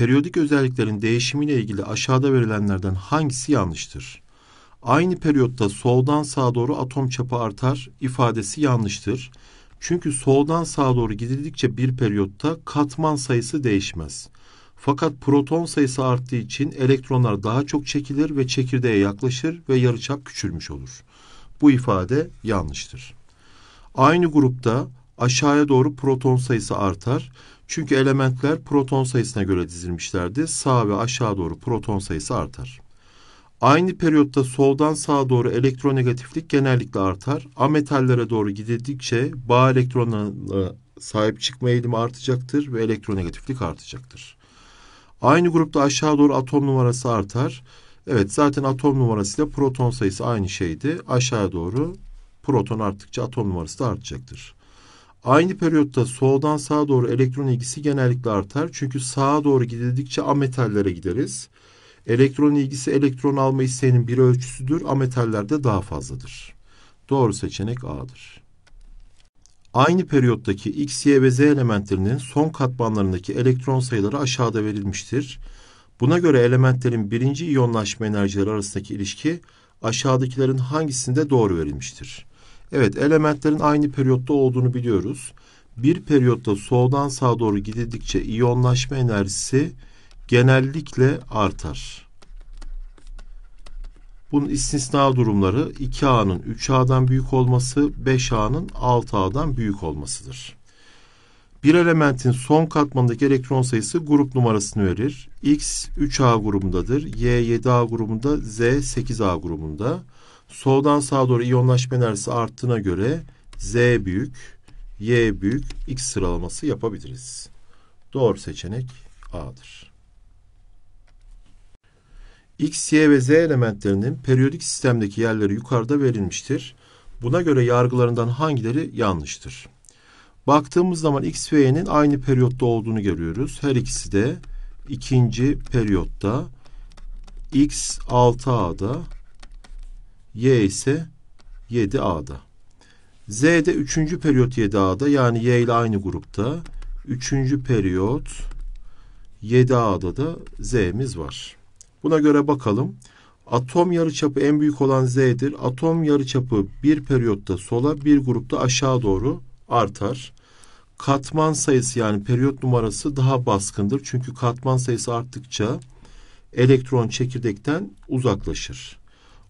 periyodik özelliklerin değişimiyle ilgili aşağıda verilenlerden hangisi yanlıştır? Aynı periyotta soldan sağa doğru atom çapı artar ifadesi yanlıştır. Çünkü soldan sağa doğru gidildikçe bir periyotta katman sayısı değişmez. Fakat proton sayısı arttığı için elektronlar daha çok çekilir ve çekirdeğe yaklaşır ve yarıçap küçülmüş olur. Bu ifade yanlıştır. Aynı grupta aşağıya doğru proton sayısı artar. Çünkü elementler proton sayısına göre dizilmişlerdi. Sağ ve aşağı doğru proton sayısı artar. Aynı periyotta soldan sağa doğru elektronegatiflik genellikle artar. Ametallere doğru gidildikçe bağ elektronlarına sahip çıkma eğilimi artacaktır ve elektronegatiflik artacaktır. Aynı grupta aşağı doğru atom numarası artar. Evet zaten atom numarası ile proton sayısı aynı şeydi. Aşağı doğru proton arttıkça atom numarası da artacaktır. Aynı periyotta soldan sağa doğru elektron ilgisi genellikle artar. Çünkü sağa doğru gidildikçe ametallere gideriz. Elektron ilgisi elektron alma isteğinin bir ölçüsüdür. Ametallerde daha fazladır. Doğru seçenek A'dır. Aynı periyottaki X, Y ve Z elementlerinin son katmanlarındaki elektron sayıları aşağıda verilmiştir. Buna göre elementlerin birinci iyonlaşma enerjileri arasındaki ilişki aşağıdakilerin hangisinde doğru verilmiştir? Evet elementlerin aynı periyotta olduğunu biliyoruz. Bir periyotta soldan sağa doğru gidildikçe iyonlaşma enerjisi genellikle artar. Bunun istisna durumları 2A'nın 3A'dan büyük olması, 5A'nın 6A'dan büyük olmasıdır. Bir elementin son katmandaki elektron sayısı grup numarasını verir. X 3A grubundadır, Y 7A grubunda, Z 8A grubunda. Soldan sağa doğru iyonlaşma enerjisi arttığına göre Z büyük, Y büyük, X sıralaması yapabiliriz. Doğru seçenek A'dır. X, Y ve Z elementlerinin periyodik sistemdeki yerleri yukarıda verilmiştir. Buna göre yargılarından hangileri yanlıştır? Baktığımız zaman X ve Y'nin aynı periyotta olduğunu görüyoruz. Her ikisi de ikinci periyotta X 6A'da Y ise 7A'da. Z de 3. periyot 7A'da yani Y ile aynı grupta. 3. periyot 7A'da da Z'miz var. Buna göre bakalım. Atom yarıçapı en büyük olan Z'dir. Atom yarıçapı bir periyotta sola, bir grupta aşağı doğru artar. Katman sayısı yani periyot numarası daha baskındır. Çünkü katman sayısı arttıkça elektron çekirdekten uzaklaşır.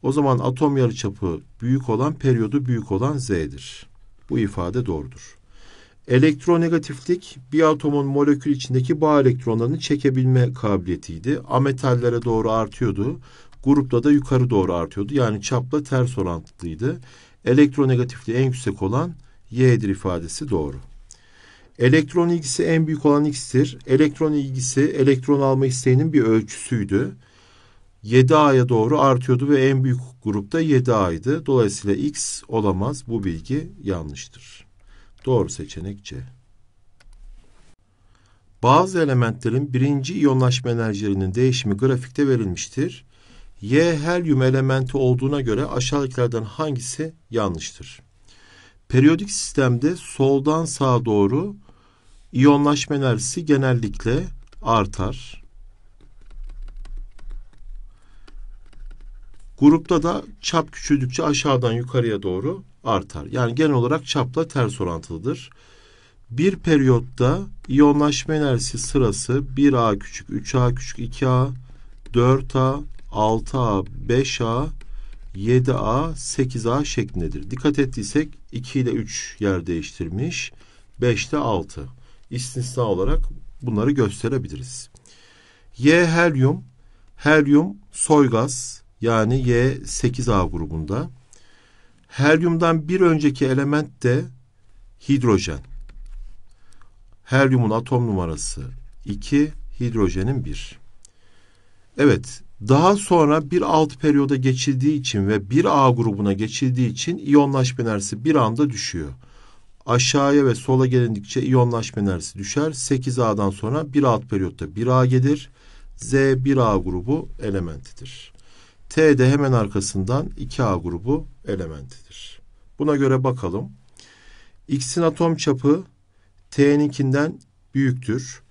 O zaman atom yarıçapı büyük olan periyodu büyük olan Z'dir. Bu ifade doğrudur. Elektronegatiflik bir atomun molekül içindeki bağ elektronlarını çekebilme kabiliyetiydi. Ametallere doğru artıyordu. Grupta da yukarı doğru artıyordu. Yani çapla ters orantılıydı. Elektronegatifliği en yüksek olan Y'dir ifadesi doğru. Elektron ilgisi en büyük olan X'tir. Elektron ilgisi elektron alma isteğinin bir ölçüsüydü. 7 A'ya doğru artıyordu ve en büyük grupta 7 A'ydı. Dolayısıyla X olamaz. Bu bilgi yanlıştır. Doğru seçenek C. Bazı elementlerin birinci iyonlaşma enerjilerinin değişimi grafikte verilmiştir. Y helyum elementi olduğuna göre aşağıdakilerden hangisi yanlıştır? Periyodik sistemde soldan sağa doğru iyonlaşma enerjisi genellikle artar. Grupta da çap küçüldükçe aşağıdan yukarıya doğru artar. Yani genel olarak çapla ters orantılıdır. Bir periyotta iyonlaşma enerjisi sırası 1A küçük, 3A küçük, 2A, 4A, 6A, 5A, 7A, 8A şeklindedir. Dikkat ettiysek 2 ile 3 yer değiştirmiş, 5 ile 6. İstisna olarak bunları gösterebiliriz. Y helyum, helyum soy gaz, yani Y8A grubunda. Helyumdan bir önceki element de hidrojen. Helyumun atom numarası 2, hidrojenin 1. Evet, daha sonra bir alt periyoda geçildiği için ve 1A grubuna geçildiği için iyonlaşma enerjisi bir anda düşüyor. Aşağıya ve sola gelindikçe iyonlaşma enerjisi düşer. 8A'dan sonra bir alt periyotta 1A gelir. Z 1A grubu elementidir. T de hemen arkasından 2A grubu elementidir. Buna göre bakalım. X'in atom çapı T'ninkinden büyüktür.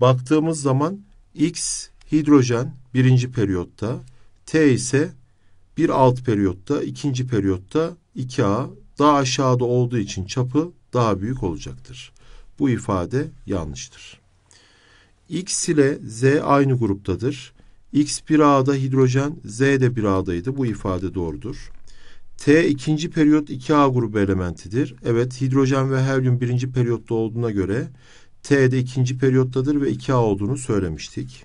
Baktığımız zaman X hidrojen birinci periyotta, T ise bir alt periyotta, ikinci periyotta 2A daha aşağıda olduğu için çapı daha büyük olacaktır. Bu ifade yanlıştır. X ile Z aynı gruptadır. X bir A'da hidrojen, Z de bir A'daydı. Bu ifade doğrudur. T ikinci periyot 2A grubu elementidir. Evet hidrojen ve helyum birinci periyotta olduğuna göre T de ikinci periyottadır ve 2A olduğunu söylemiştik.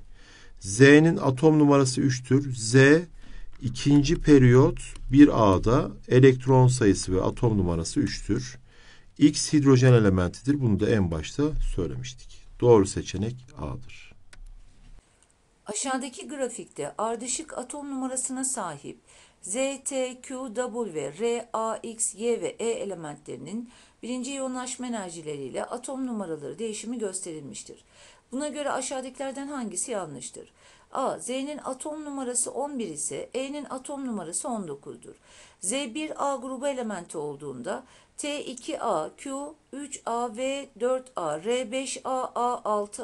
Z'nin atom numarası 3'tür. Z ikinci periyot 1A'da elektron sayısı ve atom numarası 3'tür. X hidrojen elementidir. Bunu da en başta söylemiştik. Doğru seçenek A'dır. Aşağıdaki grafikte ardışık atom numarasına sahip Z, T, Q, W, R, A, X, Y ve E elementlerinin birinci yoğunlaşma enerjileriyle atom numaraları değişimi gösterilmiştir. Buna göre aşağıdakilerden hangisi yanlıştır? A. Z'nin atom numarası 11 ise E'nin atom numarası 19'dur. Z1 A grubu elementi olduğunda T2A, Q3A, V4A, R5A,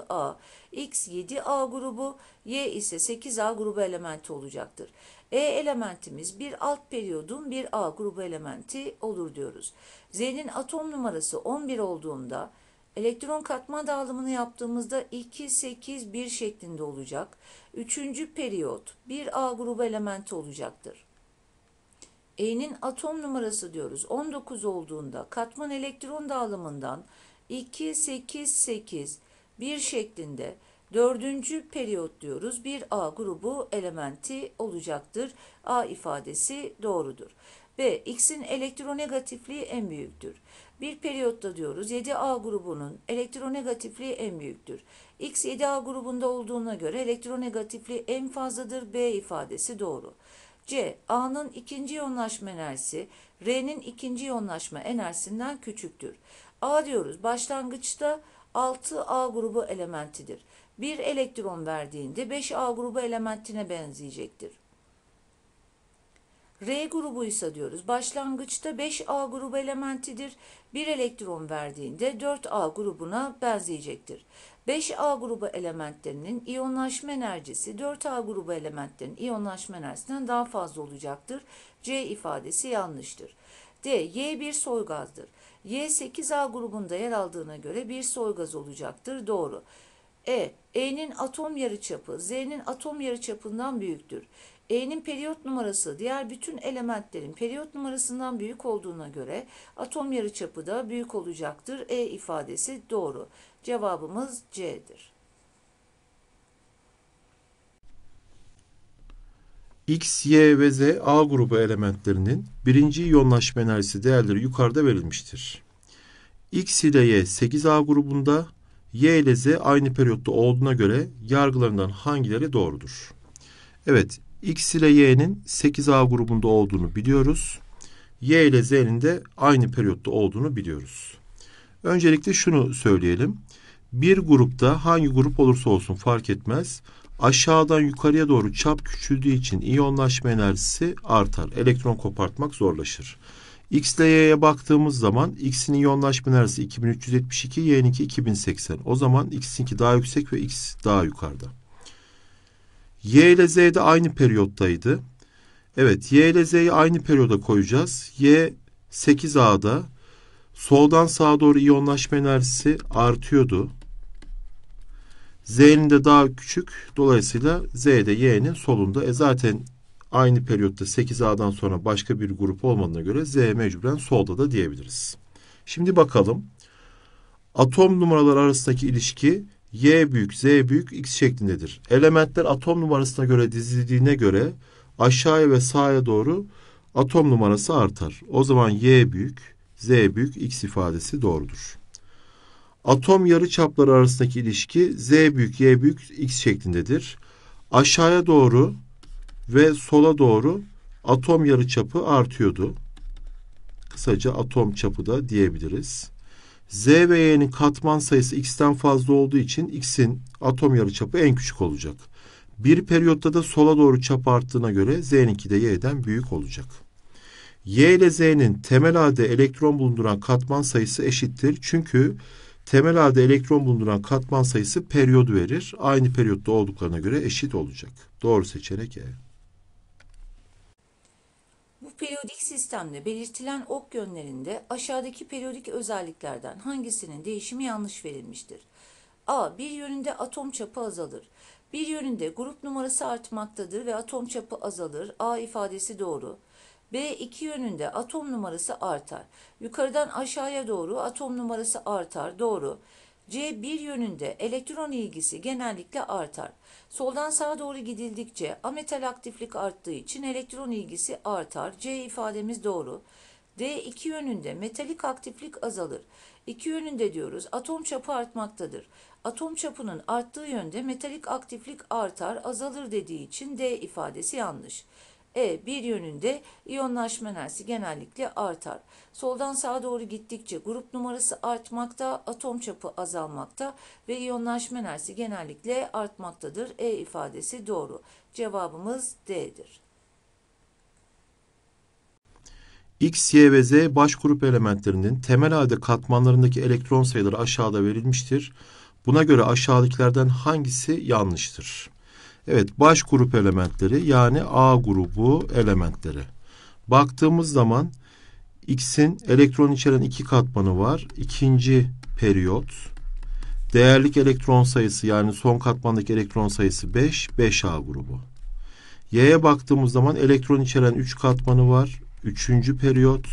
A6A, X7A grubu, Y ise 8A grubu elementi olacaktır. E elementimiz bir alt periyodun bir A grubu elementi olur diyoruz. Z'nin atom numarası 11 olduğunda elektron katma dağılımını yaptığımızda 2, 8, 1 şeklinde olacak. Üçüncü periyot bir A grubu elementi olacaktır. E'nin atom numarası diyoruz. 19 olduğunda katman elektron dağılımından 2, 8, 8, 1 şeklinde dördüncü periyot diyoruz. Bir A grubu elementi olacaktır. A ifadesi doğrudur. B. X'in elektronegatifliği en büyüktür. Bir periyotta diyoruz 7A grubunun elektronegatifliği en büyüktür. X 7A grubunda olduğuna göre elektronegatifliği en fazladır. B ifadesi doğru. C. A'nın ikinci yoğunlaşma enerjisi R'nin ikinci yoğunlaşma enerjisinden küçüktür. A diyoruz başlangıçta 6A grubu elementidir. Bir elektron verdiğinde 5A grubu elementine benzeyecektir. R grubu ise diyoruz başlangıçta 5A grubu elementidir. Bir elektron verdiğinde 4A grubuna benzeyecektir. 5A grubu elementlerinin iyonlaşma enerjisi 4A grubu elementlerinin iyonlaşma enerjisinden daha fazla olacaktır. C ifadesi yanlıştır. D. Y bir soy gazdır. Y 8A grubunda yer aldığına göre bir soy gaz olacaktır. Doğru. E. E'nin atom yarıçapı Z'nin atom yarıçapından büyüktür. E'nin periyot numarası diğer bütün elementlerin periyot numarasından büyük olduğuna göre atom yarıçapı da büyük olacaktır. E ifadesi doğru. Cevabımız C'dir. X, Y ve Z A grubu elementlerinin birinci iyonlaşma enerjisi değerleri yukarıda verilmiştir. X ile Y 8A grubunda, Y ile Z aynı periyotta olduğuna göre yargılarından hangileri doğrudur? Evet, X ile Y'nin 8A grubunda olduğunu biliyoruz. Y ile Z'nin de aynı periyotta olduğunu biliyoruz. Öncelikle şunu söyleyelim. Bir grupta hangi grup olursa olsun fark etmez. Aşağıdan yukarıya doğru çap küçüldüğü için iyonlaşma enerjisi artar. Elektron kopartmak zorlaşır. X ile Y'ye baktığımız zaman X'in iyonlaşma enerjisi 2372, Y'ninki 2080. O zaman X'inki daha yüksek ve X daha yukarıda. Y ile Z de aynı periyottaydı. Evet Y ile Z'yi aynı periyoda koyacağız. Y 8A'da Soldan sağa doğru iyonlaşma enerjisi artıyordu. Z'nin de daha küçük. Dolayısıyla Z de Y'nin solunda. E zaten aynı periyotta 8A'dan sonra başka bir grup olmadığına göre Z mecburen solda da diyebiliriz. Şimdi bakalım. Atom numaraları arasındaki ilişki Y büyük, Z büyük, X şeklindedir. Elementler atom numarasına göre dizildiğine göre aşağıya ve sağa doğru atom numarası artar. O zaman Y büyük, z büyük x ifadesi doğrudur. Atom yarı çapları arasındaki ilişki z büyük y büyük x şeklindedir. Aşağıya doğru ve sola doğru atom yarı çapı artıyordu. Kısaca atom çapı da diyebiliriz. Z ve y'nin katman sayısı x'ten fazla olduğu için x'in atom yarı çapı en küçük olacak. Bir periyotta da sola doğru çap arttığına göre z'ninki de y'den büyük olacak. Y ile Z'nin temel halde elektron bulunduran katman sayısı eşittir. Çünkü temel halde elektron bulunduran katman sayısı periyodu verir. Aynı periyotta olduklarına göre eşit olacak. Doğru seçenek E. Bu periyodik sistemde belirtilen ok yönlerinde aşağıdaki periyodik özelliklerden hangisinin değişimi yanlış verilmiştir? A. Bir yönünde atom çapı azalır. Bir yönünde grup numarası artmaktadır ve atom çapı azalır. A ifadesi doğru. B2 yönünde atom numarası artar. Yukarıdan aşağıya doğru atom numarası artar. Doğru. C1 yönünde elektron ilgisi genellikle artar. Soldan sağa doğru gidildikçe ametal aktiflik arttığı için elektron ilgisi artar. C ifademiz doğru. D2 yönünde metalik aktiflik azalır. İki yönünde diyoruz atom çapı artmaktadır. Atom çapının arttığı yönde metalik aktiflik artar, azalır dediği için D ifadesi yanlış. E bir yönünde iyonlaşma enerjisi genellikle artar. Soldan sağa doğru gittikçe grup numarası artmakta, atom çapı azalmakta ve iyonlaşma enerjisi genellikle artmaktadır. E ifadesi doğru. Cevabımız D'dir. X, Y ve Z baş grup elementlerinin temel halde katmanlarındaki elektron sayıları aşağıda verilmiştir. Buna göre aşağıdakilerden hangisi yanlıştır? Evet baş grup elementleri yani A grubu elementleri. Baktığımız zaman X'in elektron içeren iki katmanı var. İkinci periyot. Değerlik elektron sayısı yani son katmandaki elektron sayısı 5. 5A grubu. Y'ye baktığımız zaman elektron içeren 3 katmanı var. Üçüncü periyot.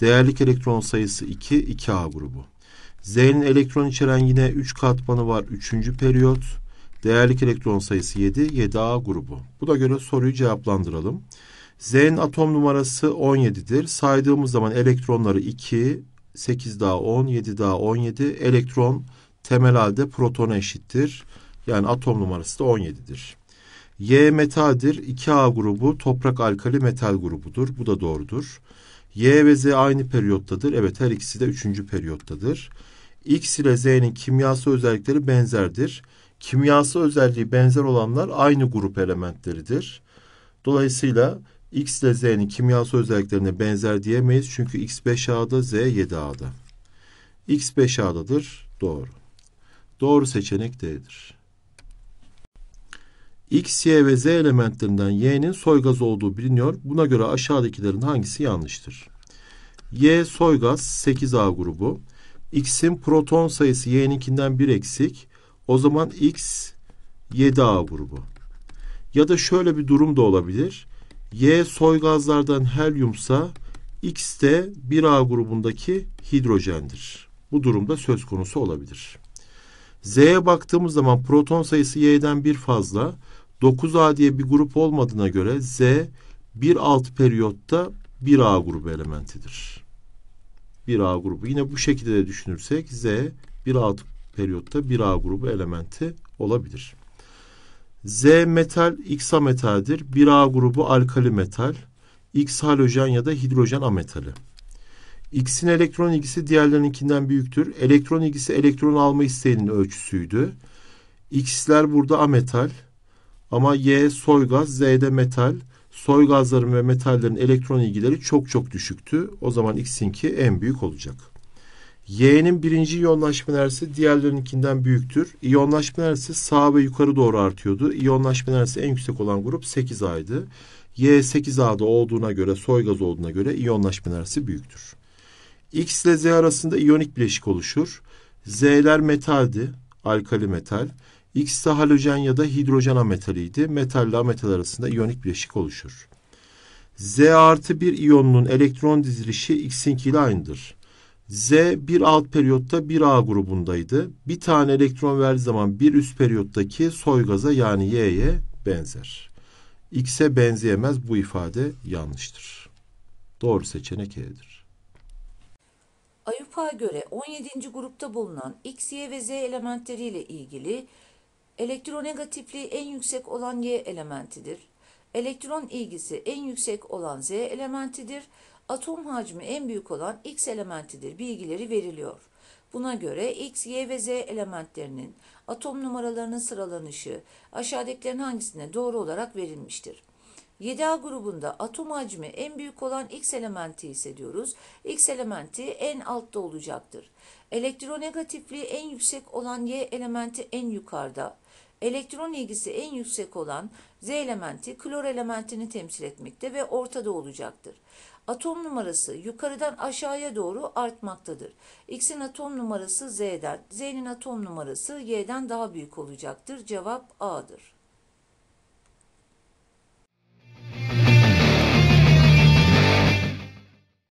Değerlik elektron sayısı 2. 2A grubu. Z'nin elektron içeren yine 3 katmanı var. Üçüncü periyot. Değerlik elektron sayısı 7, 7A grubu. Bu da göre soruyu cevaplandıralım. Z'nin atom numarası 17'dir. Saydığımız zaman elektronları 2, 8 daha 10, 7 daha 17. Elektron temel halde protona eşittir. Yani atom numarası da 17'dir. Y metaldir. 2A grubu toprak alkali metal grubudur. Bu da doğrudur. Y ve Z aynı periyottadır. Evet her ikisi de 3. periyottadır. X ile Z'nin kimyasal özellikleri benzerdir kimyası özelliği benzer olanlar aynı grup elementleridir. Dolayısıyla X ile Z'nin kimyası özelliklerine benzer diyemeyiz. Çünkü X 5A'da, Z 7A'da. X 5A'dadır. Doğru. Doğru seçenek D'dir. X, Y ve Z elementlerinden Y'nin soygaz olduğu biliniyor. Buna göre aşağıdakilerin hangisi yanlıştır? Y soygaz 8A grubu. X'in proton sayısı Y'ninkinden bir eksik. O zaman X 7A grubu. Ya da şöyle bir durum da olabilir. Y soy gazlardan helyumsa X de 1A grubundaki hidrojendir. Bu durumda söz konusu olabilir. Z'ye baktığımız zaman proton sayısı Y'den bir fazla. 9A diye bir grup olmadığına göre Z bir alt periyotta 1A grubu elementidir. 1A grubu. Yine bu şekilde de düşünürsek Z bir alt periyotta bir A grubu elementi olabilir. Z metal X metaldir. Bir A grubu alkali metal. X halojen ya da hidrojen ametali. X'in elektron ilgisi diğerlerininkinden büyüktür. Elektron ilgisi elektron alma isteğinin ölçüsüydü. X'ler burada ametal ama Y soygaz, Z'de metal. Soygazların ve metallerin elektron ilgileri çok çok düşüktü. O zaman X'inki en büyük olacak. Y'nin birinci iyonlaşma enerjisi diğerlerinkinden büyüktür. İyonlaşma enerjisi sağ ve yukarı doğru artıyordu. İyonlaşma enerjisi en yüksek olan grup 8A'ydı. Y 8A'da olduğuna göre, soy gaz olduğuna göre iyonlaşma enerjisi büyüktür. X ile Z arasında iyonik bileşik oluşur. Z'ler metaldi, alkali metal. X ise halojen ya da hidrojen ametaliydi. Metal ile ametal arasında iyonik bileşik oluşur. Z artı bir iyonunun elektron dizilişi X'inkiyle aynıdır. Z bir alt periyotta bir a grubundaydı. Bir tane elektron verdiği zaman bir üst periyottaki soygaza yani Y'ye benzer. X'e benzeyemez bu ifade yanlıştır. Doğru seçenek E'dir. Ayupa göre 17. grupta bulunan X, Y ve Z elementleriyle ilgili elektronegatifliği en yüksek olan Y elementidir. Elektron ilgisi en yüksek olan Z elementidir Atom hacmi en büyük olan X elementidir bilgileri veriliyor. Buna göre X, Y ve Z elementlerinin atom numaralarının sıralanışı aşağıdakilerin hangisine doğru olarak verilmiştir? 7A grubunda atom hacmi en büyük olan X elementi ise diyoruz. X elementi en altta olacaktır. Elektronegatifliği en yüksek olan Y elementi en yukarıda. Elektron ilgisi en yüksek olan Z elementi klor elementini temsil etmekte ve ortada olacaktır. Atom numarası yukarıdan aşağıya doğru artmaktadır. X'in atom numarası Z'den, Z'nin atom numarası Y'den daha büyük olacaktır. Cevap A'dır.